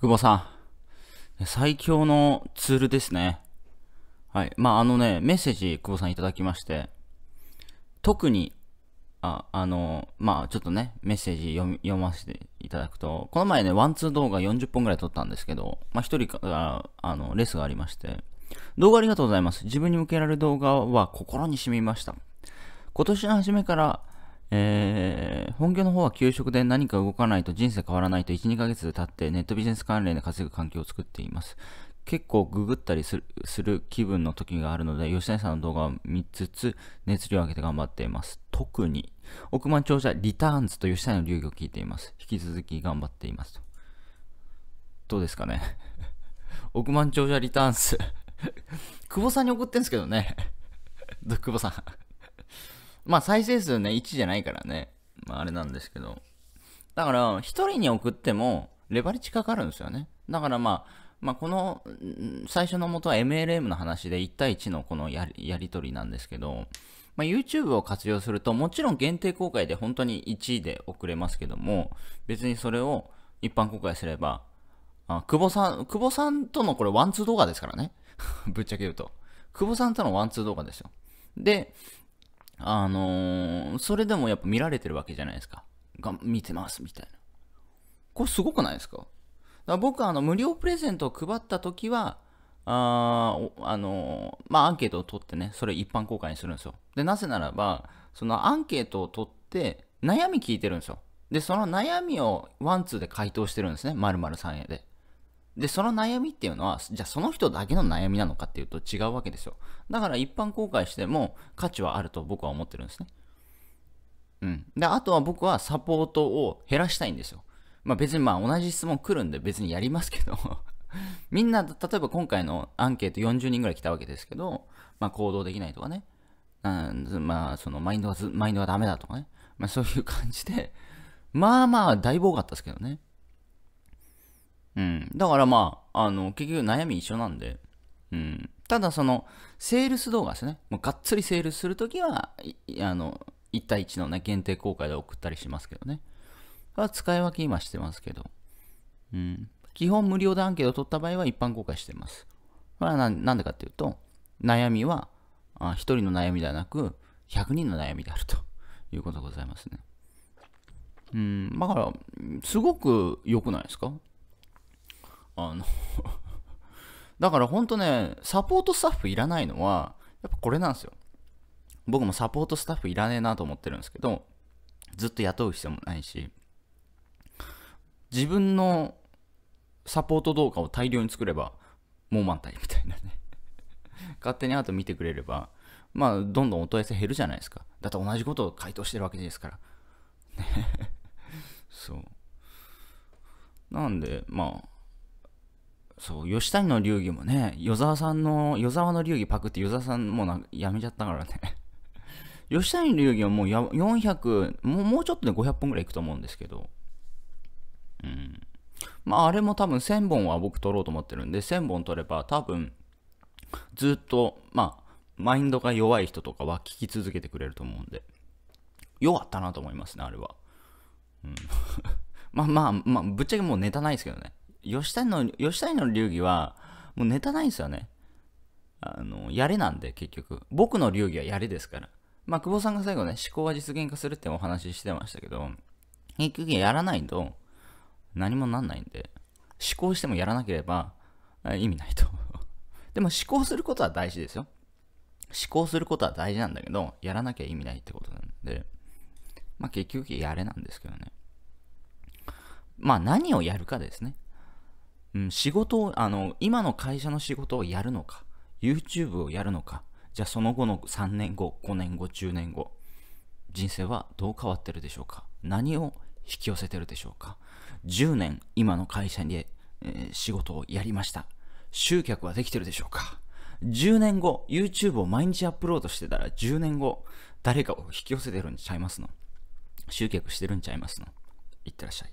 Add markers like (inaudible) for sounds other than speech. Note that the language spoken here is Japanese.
久保さん、最強のツールですね。はい。まあ、あのね、メッセージ、久保さんいただきまして、特に、あ、あの、まあ、ちょっとね、メッセージ読読ませていただくと、この前ね、ワンツー動画40本ぐらい撮ったんですけど、まあ、1人からあの、レスがありまして、動画ありがとうございます。自分に向けられる動画は心に染みました。今年の初めから、えー本業の方は給食で何か動かないと人生変わらないと1、2ヶ月経ってネットビジネス関連で稼ぐ環境を作っています。結構ググったりする気分の時があるので、吉谷さんの動画を見つつ、熱量を上げて頑張っています。特に、億万長者リターンズと吉谷の流儀を聞いています。引き続き頑張っていますと。どうですかね。(laughs) 億万長者リターンズ (laughs) 久保さんに送ってんすけどね (laughs) 久保さんまあ再生数ね、1じゃないからね。まあ、あれなんですけど。だから、1人に送っても、レバレッジかかるんですよね。だからまあ、まあ、この、最初の元は MLM の話で1対1のこのやりやり取りなんですけど、まあ、YouTube を活用すると、もちろん限定公開で本当に1位で送れますけども、別にそれを一般公開すれば、あ久保さん、久保さんとのこれワンツー動画ですからね。(laughs) ぶっちゃけ言うと。久保さんとのワンツー動画ですよ。で、あのー、それでもやっぱ見られてるわけじゃないですか。が見てますみたいな。これすごくないですかだ僕あの無料プレゼントを配った時は、ああのー、まあ、アンケートを取ってね、それ一般公開にするんですよ。で、なぜならば、そのアンケートを取って悩み聞いてるんですよ。で、その悩みをワンツーで回答してるんですね。〇〇さんへで。で、その悩みっていうのは、じゃあその人だけの悩みなのかっていうと違うわけですよ。だから一般公開しても価値はあると僕は思ってるんですね。うん。で、あとは僕はサポートを減らしたいんですよ。まあ別にまあ同じ質問来るんで別にやりますけど (laughs) みんな、例えば今回のアンケート40人ぐらい来たわけですけど、まあ行動できないとかね、うん、まあそのマインドがマインドがダメだとかね、まあそういう感じで、まあまあだいぶ多かったですけどね。うん。だからまあ、あの、結局悩み一緒なんで、うん。ただその、セールス動画ですね。もうがっつりセールスするときは、あの、1対1のね、限定公開で送ったりしますけどね。は使い分け今してますけど。うん。基本無料でアンケートを取った場合は一般公開してます。これはなんでかっていうと、悩みは、あ1人の悩みではなく、100人の悩みであるということでございますね。うん、だから、すごく良くないですかあの (laughs) だからほんとね、サポートスタッフいらないのは、やっぱこれなんですよ。僕もサポートスタッフいらねえなと思ってるんですけど、ずっと雇う必要もないし、自分のサポート動画を大量に作れば、もう満タイみたいなね (laughs) 勝手にあと見てくれれば、まあ、どんどんお問い合わせ減るじゃないですか。だって同じことを回答してるわけですから。ね。(laughs) そう。なんで、まあ、そう吉谷の流儀もね与沢さんの与沢の流儀パクって与沢さんもうなんかやめちゃったからね (laughs) 吉谷の流儀はもうや400もうもうちょっとで500本ぐらいいくと思うんですけどうんまああれも多分1000本は僕取ろうと思ってるんで1000本取れば多分ずっとまあマインドが弱い人とかは聞き続けてくれると思うんで弱ったなと思いますねあれはうん (laughs) まあまあまあぶっちゃけもうネタないですけどね吉谷の、吉谷の流儀は、もうネタないんですよね。あの、やれなんで、結局。僕の流儀はやれですから。まあ、久保さんが最後ね、思考は実現化するってお話ししてましたけど、結局やらないと、何もなんないんで、思考してもやらなければ、意味ないと。(laughs) でも思考することは大事ですよ。思考することは大事なんだけど、やらなきゃ意味ないってことなんで、まあ結局やれなんですけどね。まあ何をやるかですね。うん、仕事を、あの、今の会社の仕事をやるのか、YouTube をやるのか、じゃあその後の3年後、5年後、10年後、人生はどう変わってるでしょうか何を引き寄せてるでしょうか10年今の会社で、えー、仕事をやりました集客はできてるでしょうか10年後 YouTube を毎日アップロードしてたら10年後誰かを引き寄せてるんちゃいますの集客してるんちゃいますのいってらっしゃい